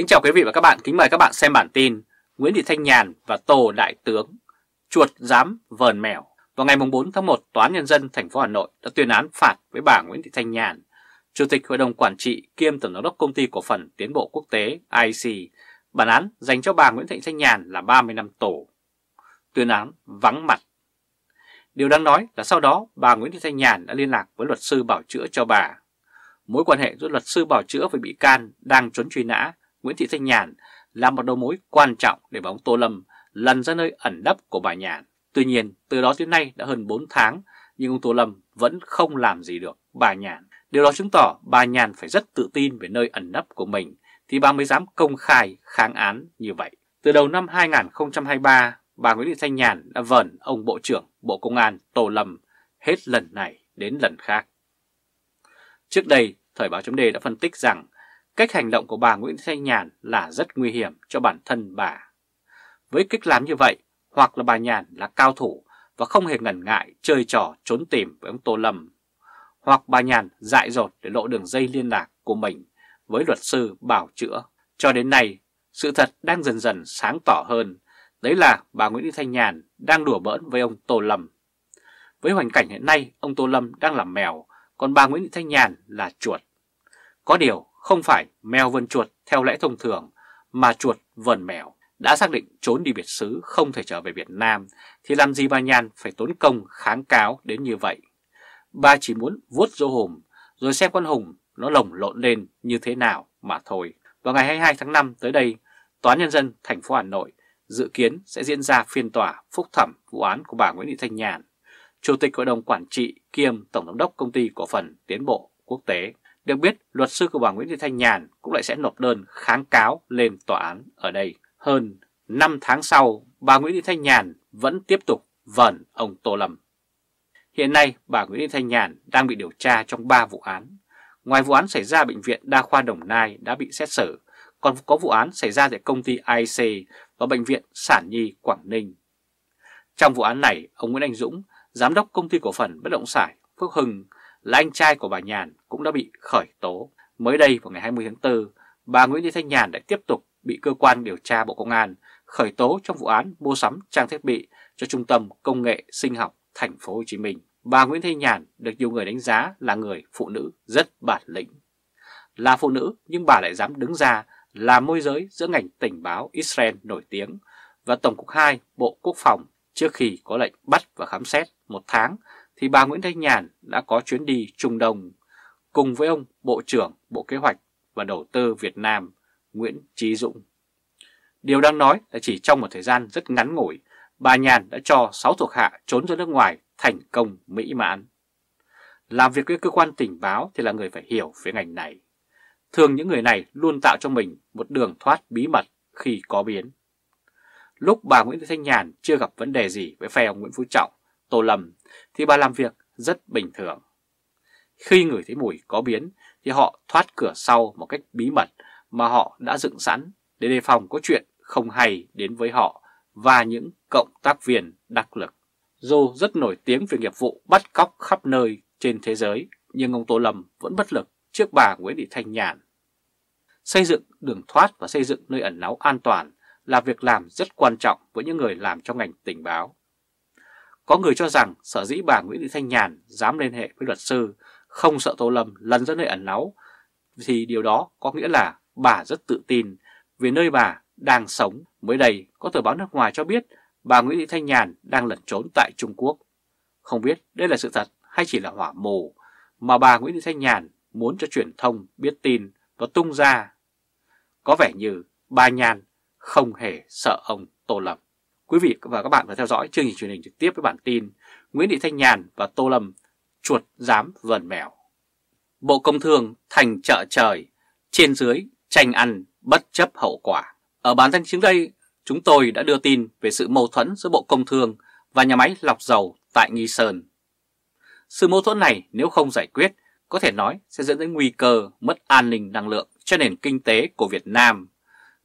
Kính chào quý vị và các bạn, kính mời các bạn xem bản tin Nguyễn Thị Thanh Nhàn và Tô Đại Tướng Chuột dám vờn mèo Vào ngày 4 tháng 1, Tòa án Nhân dân thành phố Hà Nội đã tuyên án phạt với bà Nguyễn Thị Thanh Nhàn Chủ tịch Hội đồng Quản trị kiêm Tổng giám đốc Công ty Cổ phần Tiến bộ Quốc tế IC Bản án dành cho bà Nguyễn Thị Thanh Nhàn là 30 năm tù Tuyên án vắng mặt Điều đáng nói là sau đó bà Nguyễn Thị Thanh Nhàn đã liên lạc với luật sư bảo chữa cho bà mối quan hệ giữa luật sư bảo chữa với bị can đang trốn truy nã Nguyễn Thị Thanh Nhàn là một đầu mối quan trọng để bóng Tô Lâm lần ra nơi ẩn nấp của bà Nhàn. Tuy nhiên, từ đó tới nay đã hơn 4 tháng, nhưng ông Tô Lâm vẫn không làm gì được bà Nhàn. Điều đó chứng tỏ bà Nhàn phải rất tự tin về nơi ẩn nấp của mình thì bà mới dám công khai kháng án như vậy. Từ đầu năm 2023, bà Nguyễn Thị Thanh Nhàn đã vẩn ông Bộ trưởng Bộ Công an Tô Lâm hết lần này đến lần khác. Trước đây, Thời báo chấm đã phân tích rằng Cách hành động của bà Nguyễn Thanh Nhàn là rất nguy hiểm cho bản thân bà. Với cách làm như vậy, hoặc là bà Nhàn là cao thủ và không hề ngần ngại chơi trò trốn tìm với ông Tô Lâm, hoặc bà Nhàn dại dột để lộ đường dây liên lạc của mình với luật sư bảo chữa. Cho đến nay, sự thật đang dần dần sáng tỏ hơn, đấy là bà Nguyễn Thị Thanh Nhàn đang đùa bỡn với ông Tô Lâm. Với hoàn cảnh hiện nay, ông Tô Lâm đang làm mèo, còn bà Nguyễn Thị Thanh Nhàn là chuột. Có điều, không phải mèo vần chuột theo lẽ thông thường, mà chuột vần mèo đã xác định trốn đi biệt xứ không thể trở về Việt Nam, thì làm gì bà Nhan phải tốn công kháng cáo đến như vậy? Bà chỉ muốn vuốt dỗ hùm, rồi xem con hùng nó lồng lộn lên như thế nào mà thôi. Vào ngày 22 tháng 5 tới đây, Tòa Nhân dân thành phố Hà Nội dự kiến sẽ diễn ra phiên tòa phúc thẩm vụ án của bà Nguyễn Thị Thanh Nhàn, Chủ tịch Hội đồng Quản trị kiêm Tổng giám đốc Công ty Cổ phần Tiến bộ Quốc tế. Được biết, luật sư của bà Nguyễn Thị Thanh Nhàn cũng lại sẽ nộp đơn kháng cáo lên tòa án ở đây. Hơn 5 tháng sau, bà Nguyễn Thị Thanh Nhàn vẫn tiếp tục vẩn ông Tô Lâm. Hiện nay, bà Nguyễn Thị Thanh Nhàn đang bị điều tra trong 3 vụ án. Ngoài vụ án xảy ra Bệnh viện Đa khoa Đồng Nai đã bị xét xử, còn có vụ án xảy ra tại công ty IC và Bệnh viện Sản Nhi Quảng Ninh. Trong vụ án này, ông Nguyễn Anh Dũng, Giám đốc Công ty Cổ phần Bất Động Sản Phước Hưng là anh trai của bà Nhàn cũng đã bị khởi tố. Mới đây vào ngày 20 tháng 4, bà Nguyễn Thị Thanh Nhàn đã tiếp tục bị cơ quan điều tra Bộ Công an khởi tố trong vụ án mua sắm trang thiết bị cho Trung tâm Công nghệ Sinh học Thành phố Hồ Chí Minh. Bà Nguyễn Thị Nhàn được nhiều người đánh giá là người phụ nữ rất bản lĩnh. Là phụ nữ nhưng bà lại dám đứng ra là môi giới giữa ngành tình báo Israel nổi tiếng và Tổng cục 2 Bộ Quốc phòng trước khi có lệnh bắt và khám xét một tháng thì bà Nguyễn Thanh Nhàn đã có chuyến đi Trung Đông cùng với ông Bộ trưởng Bộ Kế hoạch và Đầu tư Việt Nam Nguyễn Trí Dũng. Điều đang nói là chỉ trong một thời gian rất ngắn ngủi, bà Nhàn đã cho 6 thuộc hạ trốn ra nước ngoài thành công mỹ mãn. Làm việc với cơ quan tình báo thì là người phải hiểu về ngành này. Thường những người này luôn tạo cho mình một đường thoát bí mật khi có biến. Lúc bà Nguyễn Thanh Nhàn chưa gặp vấn đề gì với phe ông Nguyễn Phú Trọng Tô Lâm thì bà làm việc rất bình thường. Khi người thấy mùi có biến thì họ thoát cửa sau một cách bí mật mà họ đã dựng sẵn để đề phòng có chuyện không hay đến với họ và những cộng tác viên đắc lực. Dù rất nổi tiếng về nghiệp vụ bắt cóc khắp nơi trên thế giới, nhưng ông Tô Lâm vẫn bất lực trước bà Nguyễn Thị Thanh Nhàn. Xây dựng đường thoát và xây dựng nơi ẩn náu an toàn là việc làm rất quan trọng với những người làm trong ngành tình báo. Có người cho rằng sở dĩ bà Nguyễn Thị Thanh Nhàn dám liên hệ với luật sư, không sợ Tô Lâm lần dẫn nơi ẩn náu, thì điều đó có nghĩa là bà rất tự tin về nơi bà đang sống. Mới đây, có tờ báo nước ngoài cho biết bà Nguyễn Thị Thanh Nhàn đang lẩn trốn tại Trung Quốc. Không biết đây là sự thật hay chỉ là hỏa mù mà bà Nguyễn Thị Thanh Nhàn muốn cho truyền thông biết tin và tung ra. Có vẻ như bà Nhàn không hề sợ ông Tô Lâm. Quý vị và các bạn vừa theo dõi chương trình truyền hình trực tiếp với bản tin Nguyễn Thị Thanh Nhàn và Tô Lâm chuột dám vờn mèo. Bộ Công Thương thành chợ trời, trên dưới tranh ăn bất chấp hậu quả. Ở bản tin trước đây, chúng tôi đã đưa tin về sự mâu thuẫn giữa Bộ Công Thương và nhà máy lọc dầu tại Nghi Sơn. Sự mâu thuẫn này nếu không giải quyết có thể nói sẽ dẫn đến nguy cơ mất an ninh năng lượng cho nền kinh tế của Việt Nam.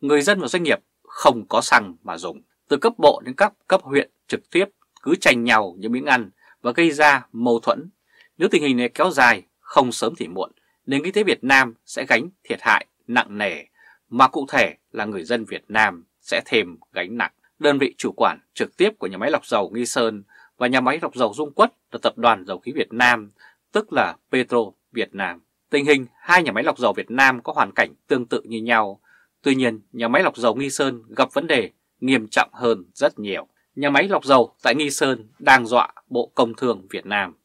Người dân và doanh nghiệp không có xăng mà dùng từ cấp bộ đến các cấp huyện trực tiếp cứ tranh nhau những miếng ăn và gây ra mâu thuẫn. Nếu tình hình này kéo dài, không sớm thì muộn, nền kinh tế Việt Nam sẽ gánh thiệt hại nặng nề, mà cụ thể là người dân Việt Nam sẽ thêm gánh nặng. Đơn vị chủ quản trực tiếp của nhà máy lọc dầu Nghi Sơn và nhà máy lọc dầu Dung Quất là Tập đoàn Dầu khí Việt Nam, tức là Petro Việt Nam. Tình hình hai nhà máy lọc dầu Việt Nam có hoàn cảnh tương tự như nhau, tuy nhiên nhà máy lọc dầu Nghi Sơn gặp vấn đề nghiêm trọng hơn rất nhiều. Nhà máy lọc dầu tại Nghi Sơn đang dọa Bộ Công Thương Việt Nam.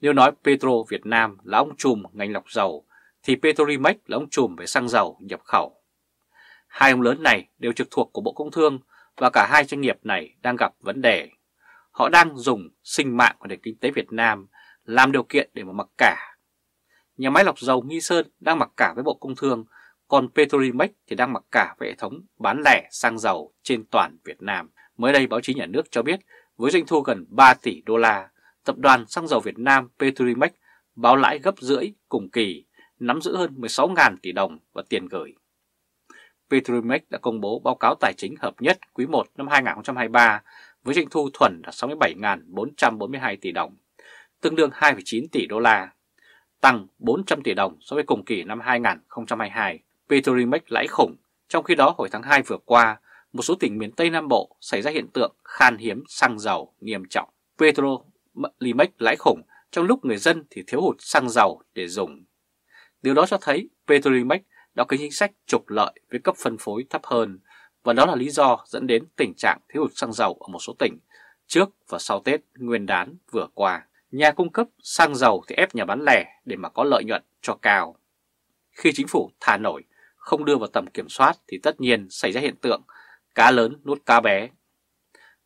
Nếu nói Petro Việt Nam là ông chùm ngành lọc dầu, thì Petrolimex là ông chùm về xăng dầu nhập khẩu. Hai ông lớn này đều trực thuộc của Bộ Công Thương và cả hai doanh nghiệp này đang gặp vấn đề. Họ đang dùng sinh mạng của nền kinh tế Việt Nam làm điều kiện để mà mặc cả. Nhà máy lọc dầu Nghi Sơn đang mặc cả với Bộ Công Thương còn Petrolimex thì đang mặc cả về hệ thống bán lẻ xăng dầu trên toàn Việt Nam. Mới đây báo chí nhà nước cho biết với doanh thu gần 3 tỷ đô la, tập đoàn xăng dầu Việt Nam Petrolimex báo lãi gấp rưỡi cùng kỳ, nắm giữ hơn 16.000 tỷ đồng và tiền gửi. Petrolimex đã công bố báo cáo tài chính hợp nhất quý 1 năm 2023 với doanh thu thuần là 67.442 tỷ đồng, tương đương 2,9 tỷ đô la, tăng 400 tỷ đồng so với cùng kỳ năm 2022, Petrolimex lãi khủng, trong khi đó hồi tháng 2 vừa qua, một số tỉnh miền Tây Nam Bộ xảy ra hiện tượng khan hiếm xăng dầu nghiêm trọng. Petrolimex lãi khủng trong lúc người dân thì thiếu hụt xăng dầu để dùng. Điều đó cho thấy Petrolimex đã có chính sách trục lợi với cấp phân phối thấp hơn và đó là lý do dẫn đến tình trạng thiếu hụt xăng dầu ở một số tỉnh trước và sau Tết Nguyên đán vừa qua. Nhà cung cấp xăng dầu thì ép nhà bán lẻ để mà có lợi nhuận cho cao. Khi chính phủ thả nổi không đưa vào tầm kiểm soát thì tất nhiên xảy ra hiện tượng cá lớn nuốt cá bé.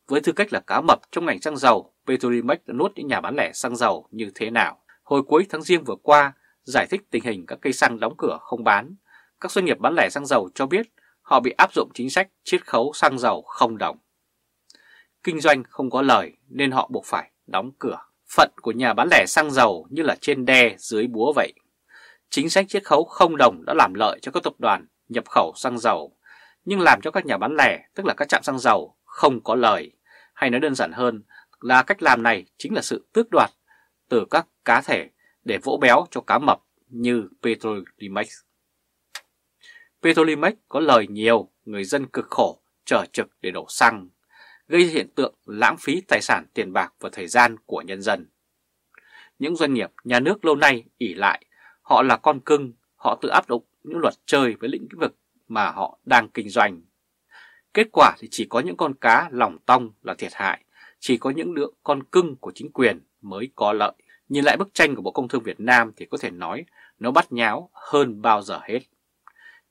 Với tư cách là cá mập trong ngành xăng dầu, Petrolimex đã nuốt những nhà bán lẻ xăng dầu như thế nào? Hồi cuối tháng riêng vừa qua, giải thích tình hình các cây xăng đóng cửa không bán, các doanh nghiệp bán lẻ xăng dầu cho biết họ bị áp dụng chính sách chiết khấu xăng dầu không đồng. Kinh doanh không có lời nên họ buộc phải đóng cửa. Phận của nhà bán lẻ xăng dầu như là trên đe dưới búa vậy. Chính sách chiết khấu không đồng đã làm lợi cho các tập đoàn nhập khẩu xăng dầu, nhưng làm cho các nhà bán lẻ, tức là các trạm xăng dầu, không có lời. Hay nói đơn giản hơn là cách làm này chính là sự tước đoạt từ các cá thể để vỗ béo cho cá mập như Petrolimex. Petrolimex có lời nhiều, người dân cực khổ, chờ trực để đổ xăng, gây hiện tượng lãng phí tài sản tiền bạc và thời gian của nhân dân. Những doanh nghiệp nhà nước lâu nay ỉ lại Họ là con cưng, họ tự áp dụng những luật chơi với lĩnh vực mà họ đang kinh doanh. Kết quả thì chỉ có những con cá lòng tong là thiệt hại, chỉ có những đứa con cưng của chính quyền mới có lợi. Nhìn lại bức tranh của Bộ Công Thương Việt Nam thì có thể nói nó bắt nháo hơn bao giờ hết.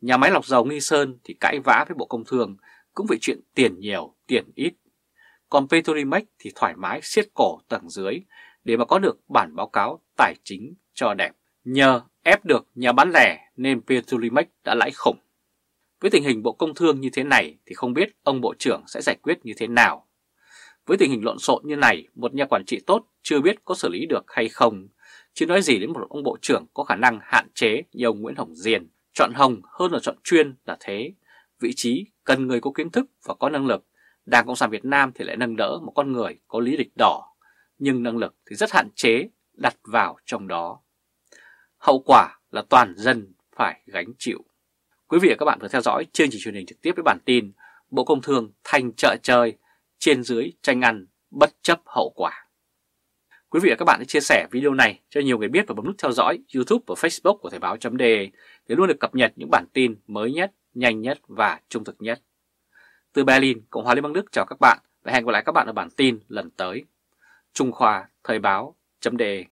Nhà máy lọc dầu Nghi Sơn thì cãi vã với Bộ Công Thương cũng vì chuyện tiền nhiều, tiền ít. Còn Petrolimex thì thoải mái siết cổ tầng dưới để mà có được bản báo cáo tài chính cho đẹp. Nhờ ép được nhà bán lẻ nên Petrolimex đã lãi khủng. Với tình hình Bộ Công Thương như thế này thì không biết ông Bộ trưởng sẽ giải quyết như thế nào. Với tình hình lộn xộn như này, một nhà quản trị tốt chưa biết có xử lý được hay không, chứ nói gì đến một ông Bộ trưởng có khả năng hạn chế như ông Nguyễn Hồng Diền. Chọn Hồng hơn là chọn chuyên là thế. Vị trí cần người có kiến thức và có năng lực. Đảng Cộng sản Việt Nam thì lại nâng đỡ một con người có lý lịch đỏ, nhưng năng lực thì rất hạn chế đặt vào trong đó hậu quả là toàn dân phải gánh chịu. Quý vị và các bạn vừa theo dõi chương trình truyền hình trực tiếp với bản tin Bộ Công Thương thành chợ chơi trên dưới tranh ăn bất chấp hậu quả. Quý vị và các bạn hãy chia sẻ video này cho nhiều người biết và bấm nút theo dõi YouTube và Facebook của Thời báo .de để luôn được cập nhật những bản tin mới nhất, nhanh nhất và trung thực nhất. Từ Berlin, Cộng hòa Liên bang Đức chào các bạn và hẹn gặp lại các bạn ở bản tin lần tới. Trung Khoa Thời báo .de